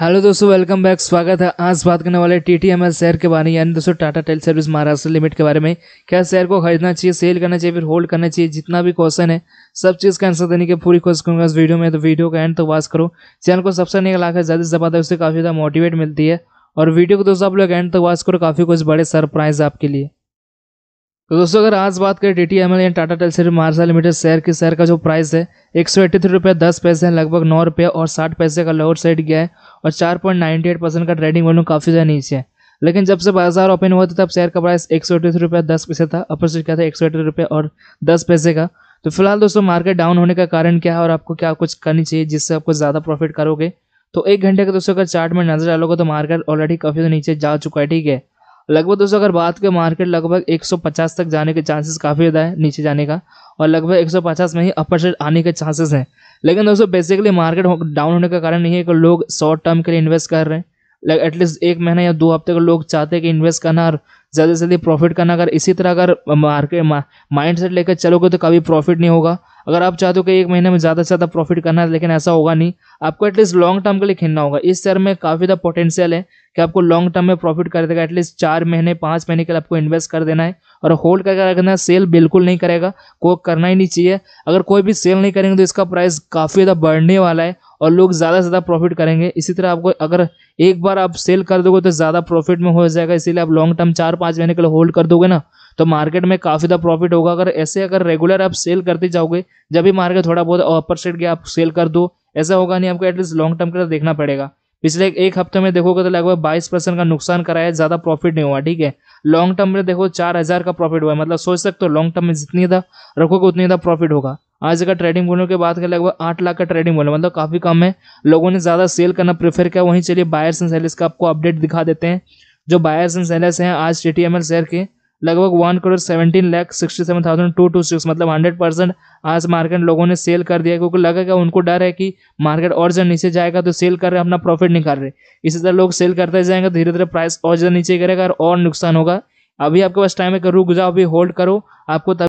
hello दोस्तों welcome back स्वागत है आज बात करने वाले T T M L share के बारे में यानी दोस्तों Tata tele service Maharashtra limited के बारे में क्या शेयर को खरीदना चाहिए सेल करना चाहिए फिर होल्ड करना चाहिए जितना भी क्वेश्चन है सब चीज़ का आंसर देने की पूरी कोशिश करूँगा इस वीडियो में तो वीडियो का एंड तो वॉच करो चैनल को सबसे नहीं लाकर ज़्यादा से ज़्यादा उससे काफ़ी ज़्यादा मोटिवेट मिलती है और वीडियो को दोस्तों आप लोग एंड तो वॉच करो काफ़ी कुछ बड़े सरप्राइज आपके लिए तो दोस्तों अगर आज बात करें डी टी एम एल या टाटा टेल टेलसेल मार्सा लिमिटेड शेयर की शेयर का जो प्राइस है एक सौ एट्टी थ्री रुपये दस पैसे लगभग नौ रुपये और साठ पैसे का लोअर साइड गया है और चार पॉइंट नाइन्टी एट परसेंट का ट्रेडिंग वॉल्यूम काफ़ी ज़्यादा नीचे है लेकिन जब से बाजार ओपन हुआ था तब शेयर का प्राइस एक सौ एट्टी थ्री रुपये दस पैसे था अपर साइड क्या था एक सौ एट्टी रुपये और दस पैसे का तो फिलहाल दोस्तों मार्केट डाउन होने का कारण क्या है और आपको क्या कुछ करनी चाहिए जिससे आपको ज़्यादा प्रॉफिट करोगे तो एक घंटे का दोस्तों अगर चार्ट में नजर डालोगे तो मार्केट ऑलरेडी काफ़ी नीचे जा चुका है ठीक है लगभग दोस्तों अगर बात करें मार्केट लगभग 150 तक जाने के चांसेस काफ़ी ज़्यादा है नीचे जाने का और लगभग 150 में ही अपर साइड आने के चांसेस हैं लेकिन दोस्तों बेसिकली मार्केट डाउन होने का कारण नहीं है कि लोग शॉर्ट टर्म के लिए इन्वेस्ट कर रहे हैं एटलीस्ट एक महीने या दो हफ्ते का लोग चाहते हैं कि इन्वेस्ट करना और ज़्यादा से ज़्यादा प्रॉफिट करना अगर इसी तरह अगर मार्केट माइंड सेट लेकर चलोगे तो कभी प्रॉफिट नहीं होगा अगर आप चाहते हो कि एक महीने में ज़्यादा से ज़्यादा प्रॉफिट करना है लेकिन ऐसा होगा नहीं आपको एटलीस्ट लॉन्ग टर्म के लिए खेलना होगा इस शेयर में काफ़ी ज़्यादा पोटेंशियल है कि आपको लॉन्ग टर्म में प्रॉफिट कर देगा एटलीस्ट चार महीने पाँच महीने के लिए आपको इन्वेस्ट कर देना है और होल्ड करके रखना सेल बिल्कुल नहीं करेगा को करना ही नहीं चाहिए अगर कोई भी सेल नहीं करेंगे तो इसका प्राइस काफ़ी ज़्यादा बढ़ने वाला है और लोग ज़्यादा से ज़्यादा प्रॉफिट करेंगे इसी तरह आपको अगर एक बार आप सेल कर दोगे तो ज़्यादा प्रॉफिट में हो जाएगा इसीलिए आप लॉन्ग टर्म चार पाँच महीने के लिए होल्ड कर दोगे ना तो मार्केट में काफ़ी ज़्यादा प्रॉफिट होगा अगर ऐसे अगर रेगुलर आप सेल करते जाओगे जब भी मार्केट थोड़ा बहुत अपर साइड गया आप सेल कर दो ऐसा होगा नहीं आपको एटलीस्ट लॉन्ग टर्म के लिए देखना पड़ेगा पिछले एक हफ्ते में देखोगे तो लगभग 22 परसेंट का नुकसान कराया है ज़्यादा प्रॉफिट नहीं हुआ ठीक है लॉन्ग टर्म में देखो चार हज़ार का प्रॉफिट हुआ मतलब सोच सकते हो लॉन्ग टर्म में जितनी ज़्यादा रखोगे उतनी ज़्यादा प्रॉफिट होगा आज का ट्रेडिंग बोलने के बाद का लगभग आठ लाख का ट्रेडिंग बोलो मतलब काफ़ी कम है लोगों ने ज़्यादा सेल करना प्रेफर किया वहीं चलिए बायर्स एंड सेलर्स का आपको अपडेट दिखा देते हैं जो बायर्स एंड सेलर्स हैं आज टी शेयर के लगभग one crore seventeen lakh sixty seven thousand two two six मतलब हंड्रेड परसेंट आज मार्केट लोगों ने सेल कर दिया क्योंकि क्या उनको डर है कि मार्केट और ज्यादा नीचे जाएगा तो सेल कर रहे अपना प्रॉफिट निकाल रहे इसी तरह लोग सेल करते जाएंगे धीरे धीरे प्राइस और ज़्यादा नीचे गिरेगा और नुकसान होगा अभी आपके पास टाइम है करो जाओ अभी होल्ड करो आपको तभी